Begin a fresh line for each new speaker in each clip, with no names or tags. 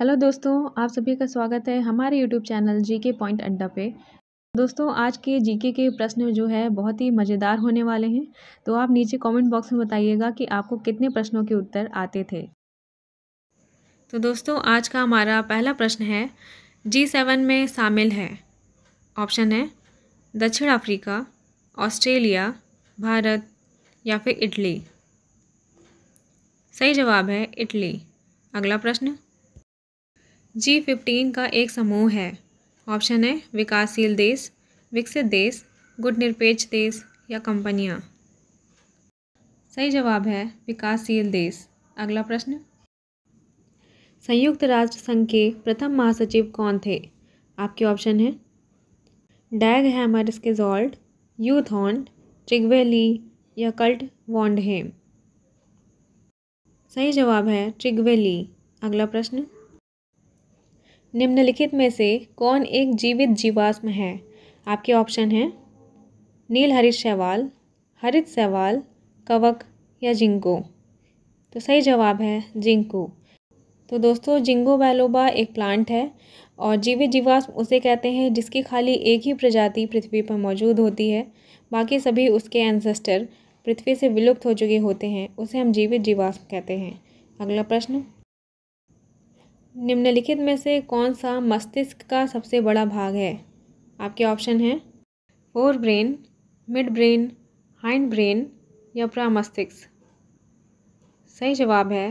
hello दोस्तों आप सभी का स्वागत है हमारे यूट्यूब चैनल जी के पॉइंट अड्डा पे दोस्तों आज के जीके के प्रश्न जो है बहुत ही मज़ेदार होने वाले हैं तो आप नीचे कमेंट बॉक्स में बताइएगा कि आपको कितने प्रश्नों के उत्तर आते थे तो दोस्तों आज का हमारा पहला प्रश्न है जी सेवन में शामिल है ऑप्शन है दक्षिण अफ्रीका ऑस्ट्रेलिया भारत या फिर इटली सही जवाब है इटली अगला प्रश्न जी फिफ्टीन का एक समूह है ऑप्शन है विकासशील देश विकसित देश गुट निरपेक्ष देश या कंपनियां सही जवाब है विकासशील देश अगला प्रश्न संयुक्त राष्ट्र संघ के प्रथम महासचिव कौन थे आपके ऑप्शन है डैग हैमर स्केजॉल्ट यूथॉन ट्रिगवेली या कल्ट वॉन्डहेम सही जवाब है ट्रिगवेली अगला प्रश्न निम्नलिखित में से कौन एक जीवित जीवाश्म है आपके ऑप्शन हैं नील हरित शैवाल हरित शैवाल कवक या जिंको तो सही जवाब है जिंको तो दोस्तों जिंगो बैलोबा एक प्लांट है और जीवित जीवाश्म उसे कहते हैं जिसकी खाली एक ही प्रजाति पृथ्वी पर मौजूद होती है बाकी सभी उसके एंसेस्टर पृथ्वी से विलुप्त हो चुके होते हैं उसे हम जीवित जीवाश्म कहते हैं अगला प्रश्न निम्नलिखित में से कौन सा मस्तिष्क का सबसे बड़ा भाग है आपके ऑप्शन हैं forebrain midbrain hindbrain या प्रामस्तिष्क सही जवाब है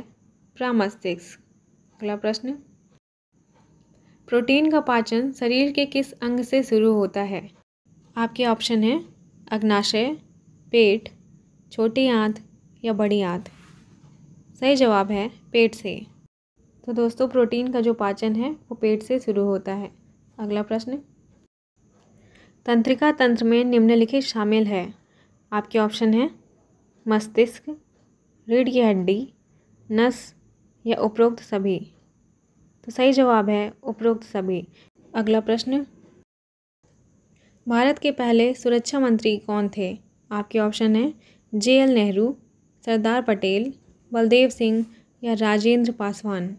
प्रामस्तिष्क अगला प्रश्न प्रोटीन का पाचन शरीर के किस अंग से शुरू होता है आपके ऑप्शन हैं अग्नाशय पेट छोटी आंत या बड़ी आंत सही जवाब है पेट से तो दोस्तों प्रोटीन का जो पाचन है वो पेट से शुरू होता है अगला प्रश्न तंत्रिका तंत्र में निम्नलिखित शामिल है आपके ऑप्शन है मस्तिष्क रीढ़ की हड्डी नस या उपरोक्त सभी तो सही जवाब है उपरोक्त सभी अगला प्रश्न भारत के पहले सुरक्षा मंत्री कौन थे आपके ऑप्शन है जे एल नेहरू सरदार पटेल बलदेव सिंह या राजेंद्र पासवान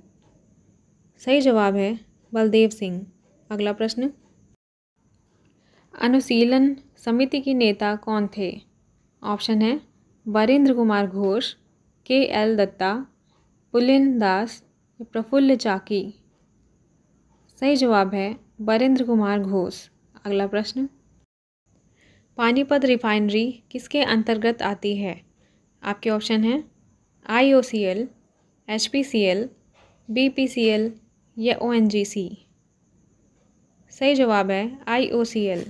सही जवाब है बलदेव सिंह अगला प्रश्न अनुशीलन समिति के नेता कौन थे ऑप्शन है वरेंद्र कुमार घोष के एल दत्ता पुलिन दास प्रफुल्ल चाकी सही जवाब है वरेंद्र कुमार घोष अगला प्रश्न पानीपत रिफाइनरी किसके अंतर्गत आती है आपके ऑप्शन हैं I O C L H P C L B P C L या ओ सही जवाब है आई ओ सी एल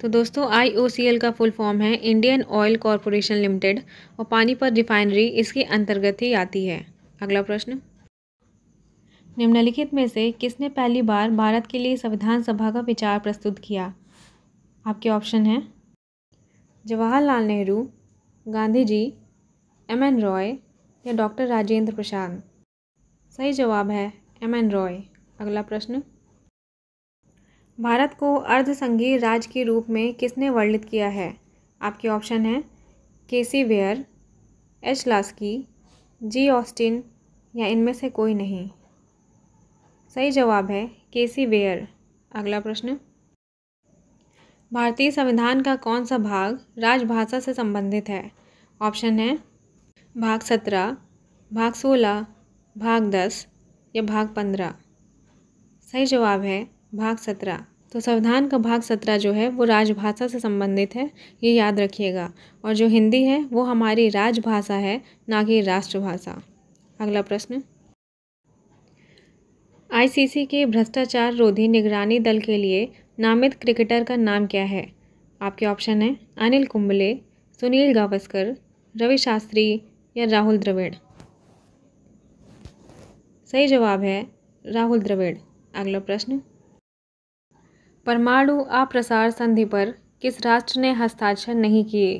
तो दोस्तों आई का फुल फॉर्म है इंडियन ऑयल कॉरपोरेशन लिमिटेड और पानीपत रिफाइनरी इसके अंतर्गत ही आती है अगला प्रश्न निम्नलिखित में से किसने पहली बार भारत के लिए संविधान सभा का विचार प्रस्तुत किया आपके ऑप्शन हैं जवाहरलाल नेहरू गांधी जी एम एन रॉय या डॉक्टर राजेंद्र प्रसाद सही जवाब है एम एन रॉय अगला प्रश्न भारत को अर्धसंघीय राज्य के रूप में किसने वर्णित किया है आपके ऑप्शन हैं K C Wheare H Laski G Austin या इनमें से कोई नहीं सही जवाब है के सी वेयर अगला प्रश्न भारतीय संविधान का कौन सा भाग राजभाषा से संबंधित है ऑप्शन है भाग सत्रह भाग सोलह भाग दस या भाग पंद्रह सही जवाब है भाग सत्रह तो संविधान का भाग सत्रह जो है वो राजभाषा से संबंधित है ये याद रखिएगा और जो हिंदी है वो हमारी राजभाषा है ना कि राष्ट्रभाषा अगला प्रश्न आईसीसी के भ्रष्टाचार रोधी निगरानी दल के लिए नामित क्रिकेटर का नाम क्या है आपके ऑप्शन हैं अनिल कुंबले सुनील गावस्कर रवि शास्त्री या राहुल द्रविड़ सही जवाब है राहुल द्रविड़ अगला प्रश्न परमाणु अप्रसार संधि पर किस राष्ट्र ने हस्ताक्षर नहीं किए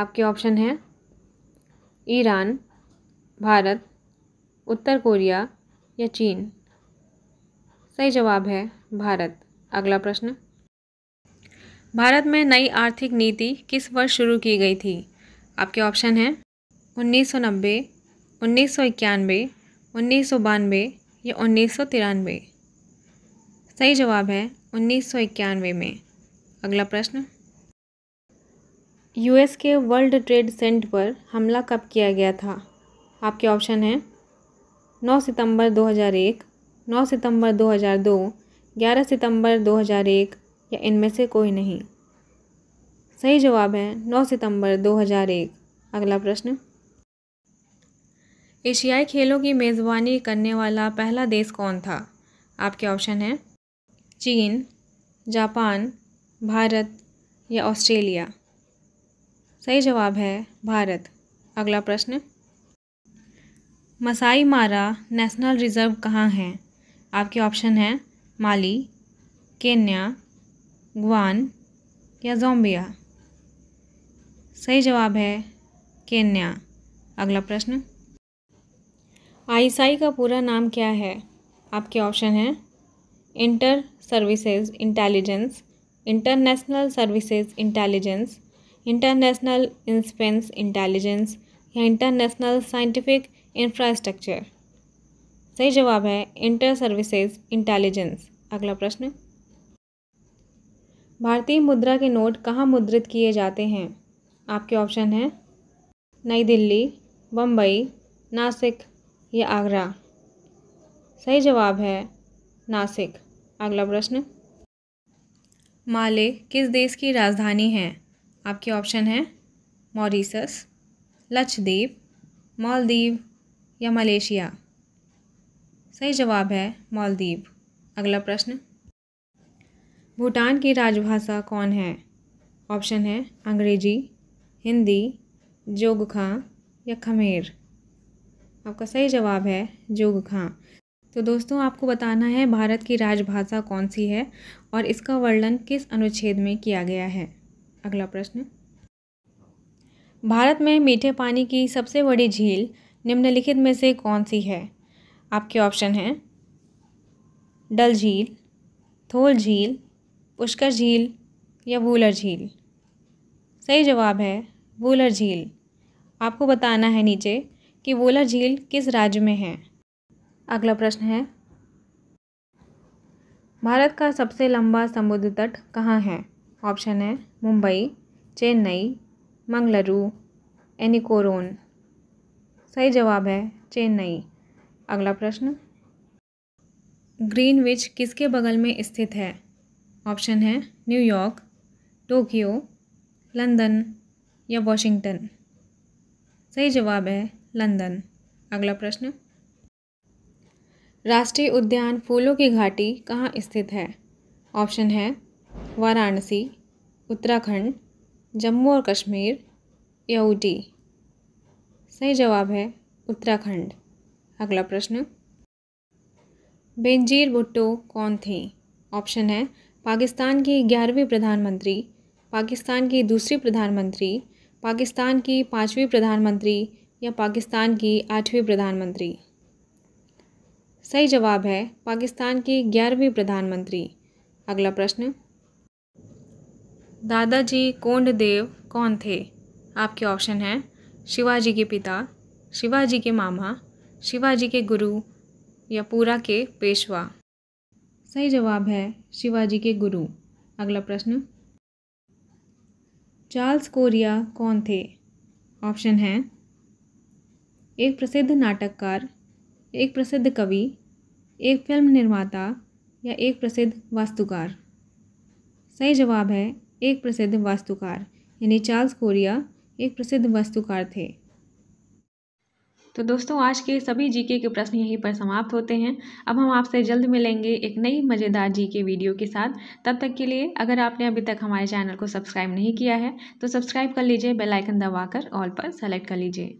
आपके ऑप्शन हैं ईरान भारत उत्तर कोरिया या चीन सही जवाब है भारत अगला प्रश्न भारत में नई आर्थिक नीति किस वर्ष शुरू की गई थी आपके ऑप्शन हैं सौ इक्यानबे उन्नीस सौ बानवे या उन्नीस सौ तिरानवे सही जवाब है उन्नीस सौ इक्यानवे में अगला प्रश्न यूएस के वर्ल्ड ट्रेड सेंटर पर हमला कब किया गया था आपके ऑप्शन हैं 9 सितंबर 2001, 9 सितंबर 2002, 11 सितंबर 2001 या इनमें से कोई नहीं सही जवाब है 9 सितंबर 2001 अगला प्रश्न एशियाई खेलों की मेज़बानी करने वाला पहला देश कौन था आपके ऑप्शन हैं चीन जापान भारत या ऑस्ट्रेलिया सही जवाब है भारत अगला प्रश्न मसाई मारा नेशनल रिज़र्व कहाँ है आपके ऑप्शन हैं माली केन्या गुआन या जोम्बिया सही जवाब है केन्या अगला प्रश्न आईएसआई का पूरा नाम क्या है आपके ऑप्शन हैं inter services intelligence international services intelligence international instance intelligence या इंटरनेशनल साइंटिफिक इंफ्रास्ट्रक्चर सही जवाब है इंटर सर्विसेज इंटेलिजेंस अगला प्रश्न भारतीय मुद्रा के नोट कहाँ मुद्रित किए जाते हैं आपके ऑप्शन हैं नई दिल्ली बम्बई नासिक या आगरा सही जवाब है नासिक अगला प्रश्न माले किस देश की राजधानी है आपके ऑप्शन हैं मॉरीसस लक्षद्वीप मालदीव या मलेशिया सही जवाब है मालदीव अगला प्रश्न भूटान की राजभाषा कौन है ऑप्शन है अंग्रेजी हिंदी जोगखा या खमेर आपका सही जवाब है जोग खां तो दोस्तों आपको बताना है भारत की राजभाषा कौन सी है और इसका वर्णन किस अनुच्छेद में किया गया है अगला प्रश्न भारत में मीठे पानी की सबसे बड़ी झील निम्नलिखित में से कौन सी है आपके ऑप्शन हैं डल झील थोल झील पुष्कर झील या वूलर झील सही जवाब है वूलर झील आपको बताना है नीचे कि वोला झील किस राज्य में है अगला प्रश्न है भारत का सबसे लंबा समुद्र तट कहाँ है ऑप्शन है मुंबई चेन्नई मंगलुरु एनिकोरोन सही जवाब है चेन्नई अगला प्रश्न ग्रीनविच किसके बगल में स्थित है ऑप्शन है न्यूयॉर्क टोक्यो लंदन या वॉशिंगटन सही जवाब है लंदन अगला प्रश्न राष्ट्रीय उद्यान फूलों की घाटी कहाँ स्थित है ऑप्शन है वाराणसी उत्तराखंड जम्मू और कश्मीर ऊटी सही जवाब है उत्तराखंड अगला प्रश्न बेनजीर भुट्टो कौन थे ऑप्शन है पाकिस्तान की ग्यारहवीं प्रधानमंत्री पाकिस्तान की दूसरी प्रधानमंत्री पाकिस्तान की पाँचवीं प्रधानमंत्री या पाकिस्तान की आठवीं प्रधानमंत्री सही जवाब है पाकिस्तान की ग्यारहवीं प्रधानमंत्री अगला प्रश्न दादाजी कोंडदेव कौन थे आपके ऑप्शन हैं शिवाजी के पिता शिवाजी के मामा शिवाजी के गुरु या पूरा के पेशवा सही जवाब है शिवाजी के गुरु अगला प्रश्न चार्ल्स कोरिया कौन थे ऑप्शन हैं एक प्रसिद्ध नाटककार एक प्रसिद्ध कवि एक फिल्म निर्माता या एक प्रसिद्ध वास्तुकार सही जवाब है एक प्रसिद्ध वास्तुकार यानी चार्ल्स कोरिया एक प्रसिद्ध वास्तुकार थे तो दोस्तों आज के सभी जीके के प्रश्न यहीं पर समाप्त होते हैं अब हम आपसे जल्द मिलेंगे एक नई मज़ेदार जीके वीडियो के साथ तब तक के लिए अगर आपने अभी तक हमारे चैनल को सब्सक्राइब नहीं किया है तो सब्सक्राइब कर लीजिए बेल आइकन दबाकर ऑल पर सेलेक्ट कर लीजिए